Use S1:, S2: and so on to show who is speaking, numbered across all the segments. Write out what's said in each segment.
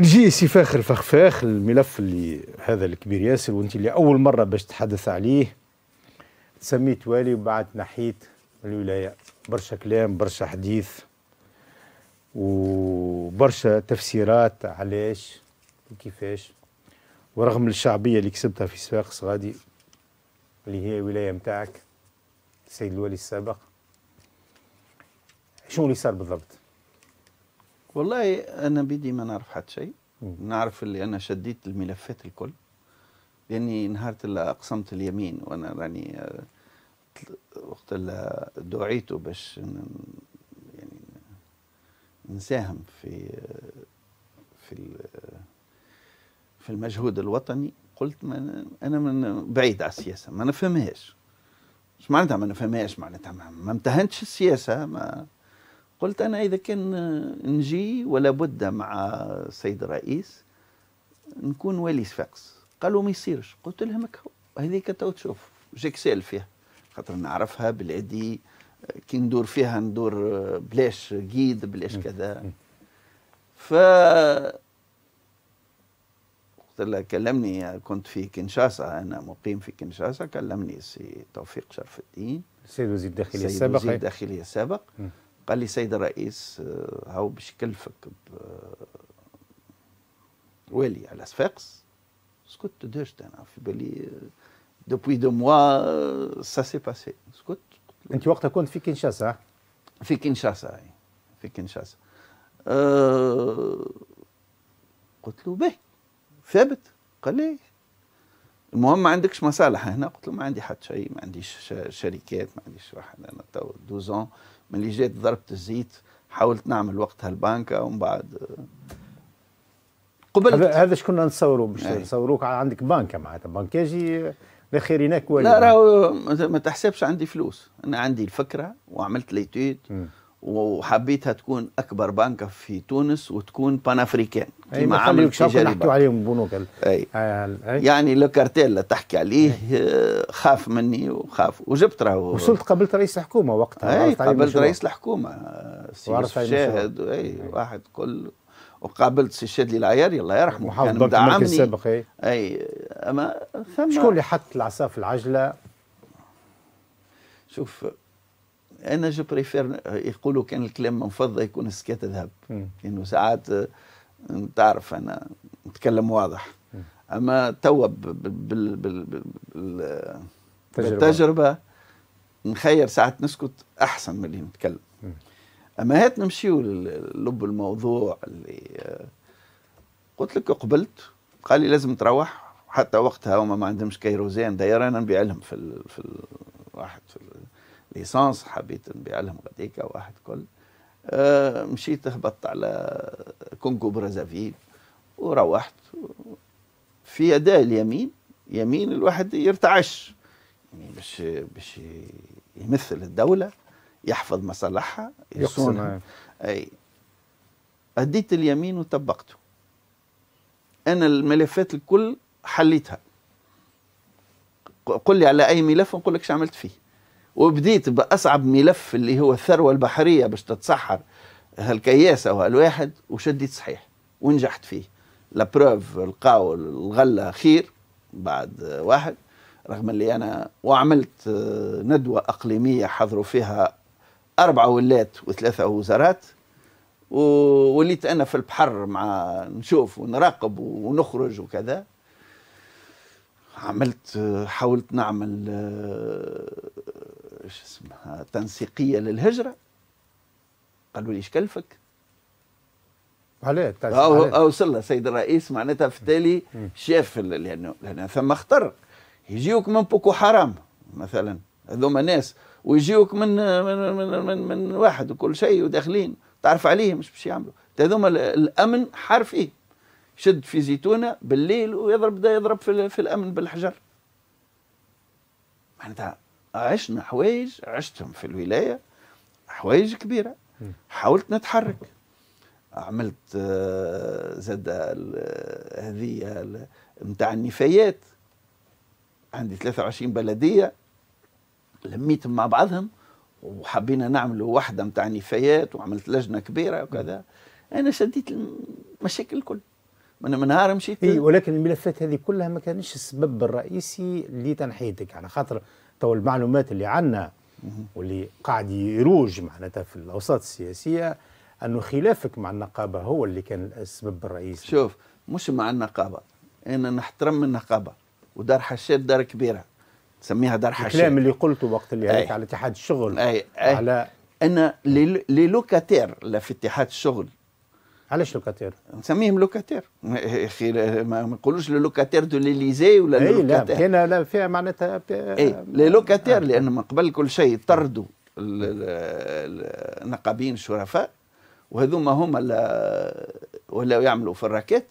S1: نجي سي فاخر الفخفاخ الملف اللي هذا الكبير ياسر وانت اللي اول مره باش تحدث عليه سميت والي وبعد نحيت الولايه برشا كلام برشا حديث وبرشا تفسيرات علاش وكيفاش ورغم الشعبيه اللي كسبتها في سفاق صغادي اللي هي ولايه متاعك السيد الوالي السابق شنو اللي صار بالضبط
S2: والله انا بدي ما نعرف حتى شيء نعرف اللي انا شديت الملفات الكل لاني نهار اللي اقسمت اليمين وانا راني يعني، وقت آه، اللي دعيته باش يعني نساهم في في في المجهود الوطني قلت ما انا من بعيد على السياسه ما نفهمهاش مش معناتها ما نفهمهاش معناتها ما امتهنتش السياسه ما قلت أنا إذا كان نجي ولا بد مع السيد الرئيس نكون ولي سفاقس قالوا ما يصيرش قلت لهم هذيك تو تشوف جيكسيل فيها خاطر نعرفها بالعدي كي ندور فيها ندور بلاش قيد بلاش كذا ف قلت له كلمني كنت في كنشاسة أنا مقيم في كنشاسة كلمني السي توفيق شرف الدين السيد وزير الداخلية السابق السيد وزير الداخلية السابق قال لي سيد الرئيس آه، هاو باش يكلفك ب آه، والي على صفاقس سكت دوجت انا في بالي دوبوي دو موا سا سي باسي سكت
S1: انت وقتها كنت في كينشاسا
S2: في كينشاسا اي في كينشاسا أه قلت له باهي ثابت قال لي المهم ما عندكش مصالح هنا قلت له ما عندي حتى شيء ما عنديش شركات ما عنديش واحد انا تو دوزون ملي جيت ضربت الزيت حاولت نعمل وقتها البنكة ومن بعد
S1: قبلت هذا شكون نصوروا باش إيه. نصوروك عندك بنكة معناتها بنكاجي لا خيريناك ولا لا
S2: راهو ما تحسبش عندي فلوس انا عندي الفكره وعملت ليتود وحبيتها تكون اكبر بنك في تونس وتكون بان افريكان كما عملت تجربه عليهم بنوك أي. آه، أي. يعني لو كارتيل تحكي عليه آه، خاف مني وخاف وجبت راهو وصلت
S1: قبلت رئيس الحكومه وقتها اي قبلت رئيس
S2: الحكومه آه، سي شاهد اي واحد كل وقابلت سي شادلي العياري الله يرحمه محافظ كان مدعمني السابق اي اي اما ثم شكون اللي حط العصا في العجله شوف انا جو بريفير آه، يقولوا كان الكلام من فضه يكون السكات ذهب لانه يعني ساعات آه، تعرف انا نتكلم واضح اما توا بالتجربه نخير ساعات نسكت احسن من اللي نتكلم اما هات نمشيو للب الموضوع اللي آه، قلت لك قبلت قال لي لازم تروح حتى وقتها هما ما عندهمش كيروزين داير انا نبيع لهم في في الواحد واحد في الـ ليسانس حبيت نبيع لهم غديكا واحد كل آه، مشيت هبطت على كونغو برازافيل وروحت في يداه اليمين يمين الواحد يرتعش يعني باش باش يمثل الدوله يحفظ مصالحها يصون اي اديت اليمين وطبقته انا الملفات الكل حليتها قل لي على اي ملف ونقول لك شو عملت فيه وبديت باصعب ملف اللي هو الثروه البحريه باش تتسحر هالكياسه وهالواحد وشديت صحيح ونجحت فيه لابروف لقاو الغله خير بعد واحد رغم اللي انا وعملت آه، ندوه اقليميه حضروا فيها اربعه ولات وثلاثه وزارات ووليت انا في البحر مع نشوف ونراقب ونخرج وكذا عملت آه، حاولت نعمل آه، اسمها تنسيقيه للهجره قالوا لي ايش كلفك؟
S1: عليه او اوصل
S2: وصل السيد الرئيس معناتها في التالي شاف لانه لانه ثم خطر يجيوك من بوكو حرام مثلا هذوما ناس ويجيوك من من من, من, من واحد وكل شيء وداخلين تعرف عليهم مش باش يعملوا هذوما الامن حار فيه شد في زيتونه بالليل ويضرب ده يضرب في, في الامن بالحجر معناتها عشنا حوايج عشتهم في الولايه حوايج كبيره حاولت نتحرك عملت آه، زاد آه، هذه نتاع النفايات عندي 23 بلديه لميتهم مع بعضهم وحبينا نعملوا وحده نتاع نفايات وعملت لجنه كبيره وكذا انا شديت المشاكل الكل من من نهار مشيت اي
S1: ولكن الملفات هذه كلها ما كانش السبب الرئيسي لتنحيتك على خاطر تو المعلومات اللي عندنا واللي قاعد يروج معناتها في
S2: الاوساط السياسيه انه خلافك مع النقابه هو اللي كان السبب الرئيسي شوف مش مع النقابه انا نحترم النقابه ودار حشاد دار كبيره نسميها دار حشاد الكلام اللي قلته وقت اللي هيك على اتحاد الشغل أي. أي. على انا لي لوكاتير في اتحاد الشغل علاش لوكاتير؟ نسميهم لوكاتير يا اخي ما نقولوش لوكاتير دو ليليزي ولا اي لا
S1: هنا لا فيها معناتها اي لي
S2: لوكاتير آه. لان من قبل كل شيء طردوا النقابين الشرفاء وهذوما هما ولاو يعملوا في الراكات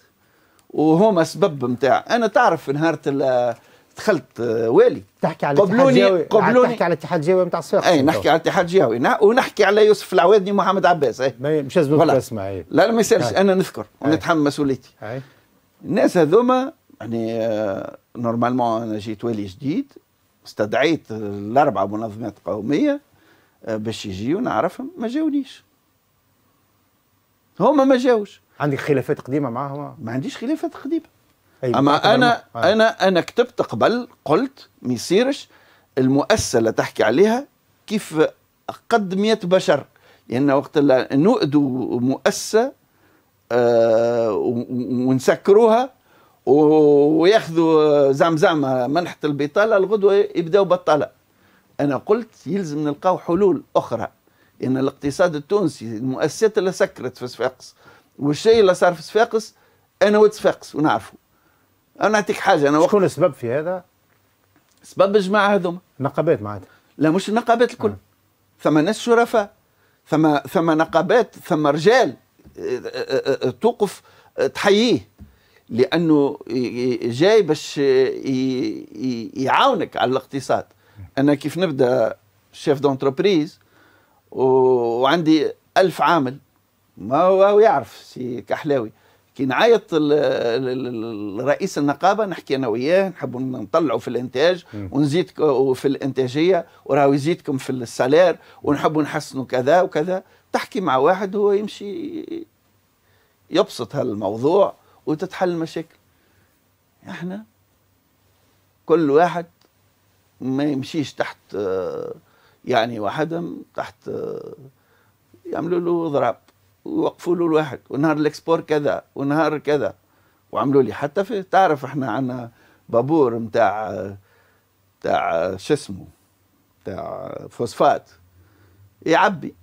S2: وهما سبب نتاع انا تعرف نهار دخلت آه، والي تحكي على قبلوني آه، قبلوني تحكي
S1: على الاتحاد الجهوي نتاع الصياغه اي نحكي
S2: على الاتحاد الجهوي ونحكي على يوسف العوادني ومحمد عباس اي مش لازم تسمع اي لا ما يسالش انا نذكر ونتحمل مسؤوليتي الناس هذوما يعني آه، نورمالمون انا جيت والي جديد استدعيت الاربعه منظمات قوميه باش يجيو نعرفهم ما جاونيش هما ما جاوش عندك خلافات قديمه معاهم ما عنديش خلافات قديمه أيوة. اما انا آه. انا انا كتبت قبل قلت ما يصيرش المؤسسه اللي تحكي عليها كيف قد 100 بشر لان وقت اللي نؤدوا مؤسسه آه ونسكروها وياخذوا زمزمه منحه البطاله الغدوه يبداوا بطاله انا قلت يلزم نلقاو حلول اخرى ان الاقتصاد التونسي المؤسسات اللي سكرت في صفاقس والشيء اللي صار في صفاقس انا صفاقس ونعرفه انا نعطيك حاجه انا شكون السبب في هذا؟ سبب الجماعه هذوما نقابات معناتها لا مش النقابات الكل نعم. ثم ناس شرفاء ثم ثم نقابات ثم رجال آه، آه، آه، توقف تحييه لانه جاي باش يعاونك على الاقتصاد انا كيف نبدا شيف دونتربريز وعندي ألف عامل ما هو يعرف سي كحلاوي كي نعيط لرئيس النقابه نحكي انا وياه نحب نطلعوا في الانتاج ونزيد في الانتاجيه وراهو يزيدكم في السالير ونحبوا نحسنوا كذا وكذا تحكي مع واحد هو يمشي يبسط هالموضوع وتتحل المشاكل احنا كل واحد ما يمشيش تحت آه، يعني وحدهم تحت آه، يعملوا له ضرب ووقفوا له الواحد ونهار الاكسبور كذا ونهار كذا وعملوا لي حتى في تعرف احنا عندنا بابور نتاع نتاع شو اسمه نتاع فوسفات يعبي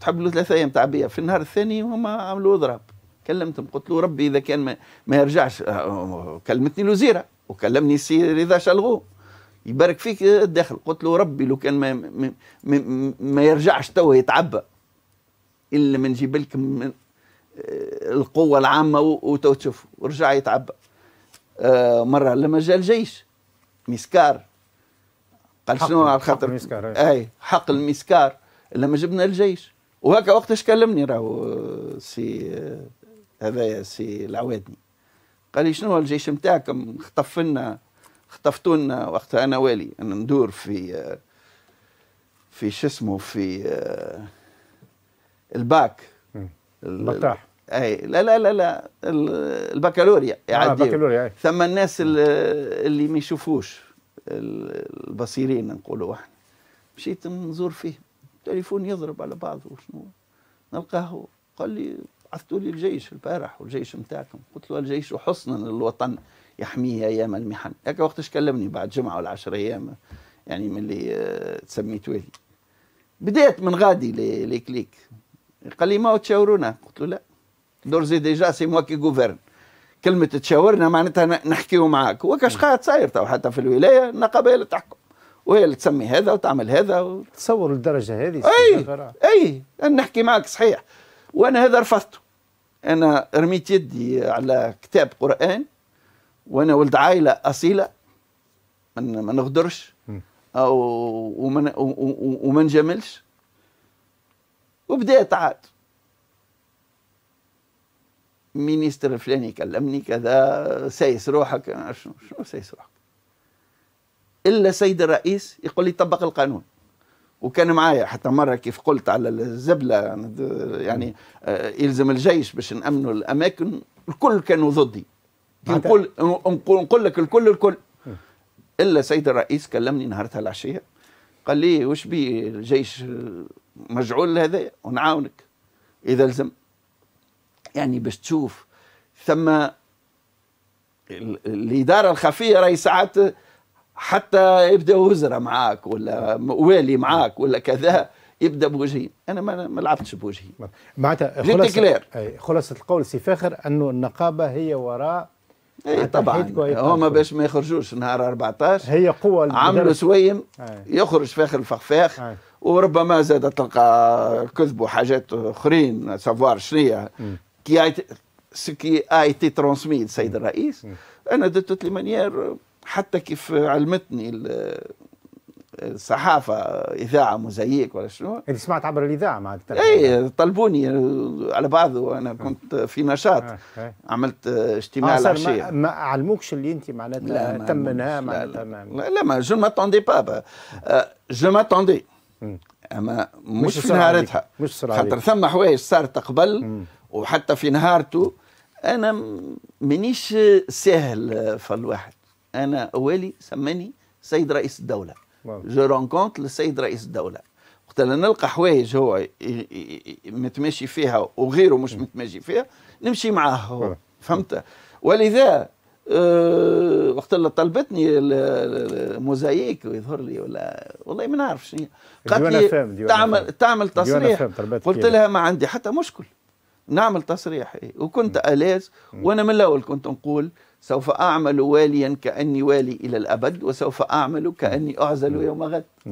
S2: تحب له ثلاثة أيام تعبية في النهار الثاني هما عملوا اضرب كلمتهم قلت له ربي إذا كان ما, ما يرجعش آه، كلمتني الوزيرة وكلمني السي رضا شلغو يبارك فيك الداخل قلت له ربي لو كان ما, ما, ما, ما يرجعش توا يتعبى الا ما نجيب لكم من آه، القوه العامه وتو تشوفوا ورجع يتعبى آه، مره لما جاء الجيش مسكار قال شنو على خاطر إيه. اي حق المسكار لما جبنا الجيش وهكا وقتاش كلمني راهو آه، سي هذايا سي العوادني قال لي شنو الجيش نتاعكم خطف لنا خطفتوا لنا وقتها انا والي انا ندور في في شو اسمه في الباك المفتاح اي لا لا لا لا البكالوريا يعدي آه البكالوريا ثم الناس اللي ما يشوفوش البصيرين نقولوا احنا مشيت نزور فيه التليفون يضرب على بعضه وشنو نلقاه قال لي بعثتوا لي الجيش البارح والجيش نتاعكم قلت له الجيش حصنا للوطن يحميه ايام المحن هكا وقتاش كلمني بعد جمعه ولا 10 ايام يعني من اللي آه، تسميت والي بديت من غادي لكليك قال لي ما تشاورونا قلت له لا دورزي ديجا سي موا كي غوفرن كلمة تشاورنا معناتها نحكيو معاك وكاش قاعد صاير تو حتى في الولاية النقابة اللي تحكم وهي اللي تسمي هذا وتعمل هذا و... تصور الدرجة هذه أي أي أنا نحكي معاك صحيح وأنا هذا رفضته أنا رميت يدي على كتاب قرآن وأنا ولد عائلة أصيلة ما نغدرش أو وما نجملش وبدات عاد مينيستر الفلاني كلمني كذا سايس روحك شنو شنو سايس روحك الا سيد الرئيس يقول لي طبق القانون وكان معايا حتى مره كيف قلت على الزبله يعني آه، يلزم الجيش باش نامنوا الاماكن الكل كانوا ضدي نقول نقول لك الكل الكل الا سيد الرئيس كلمني نهارتها العشيه قال لي وش بي الجيش مجعول لهذا ونعاونك اذا لزم يعني باش تشوف ثم الاداره الخفيه راهي ساعات حتى يبدا وزراء معاك ولا والي معاك ولا كذا يبدا بوجهي انا ما لعبتش بوجهي
S1: معناتها خلاصه خلاصه القول سي فاخر انه النقابه هي وراء
S2: اي طبعا هما باش ما يخرجوش نهار 14 هي قوه عملوا سويم يخرج فاخر الفخفاخ وربما زاد تلقى كذب وحاجات اخرين سافوار شنية كي سكي اي تي ترانسميت السيد الرئيس انا دو توت لي مانيير حتى كيف علمتني الصحافه اذاعه مزيك ولا شنو انت سمعت عبر الاذاعه مع اي طلبوني على بعض وانا كنت في نشاط آه، آه. عملت اجتماع آه العشيه ما,
S1: ما علموكش اللي انت
S2: معناتها تمنها معناتها لا لا, لا ما جو ماتوندي با جو ماتوندي اما مش, مش في نهارتها مش خاطر ثم حوايج صارت قبل وحتى في نهارته انا مانيش ساهل الواحد انا اولي سماني سيد رئيس الدوله جو رونكونت للسيد رئيس الدوله وقت اللي نلقى حوايج هو متماشي فيها وغيره مش متماشي فيها نمشي معاه هو فهمت ولذا أه، وقت اللي طلبتني الموزايك ويظهر لي ولا والله ما نعرف شنو قالت لي تعمل تعمل, تعمل تصريح قلت لها ما عندي حتى مشكل نعمل تصريح وكنت الاز وانا من الاول كنت نقول سوف اعمل واليا كاني والي الى الابد وسوف اعمل كاني اعزل يوم غد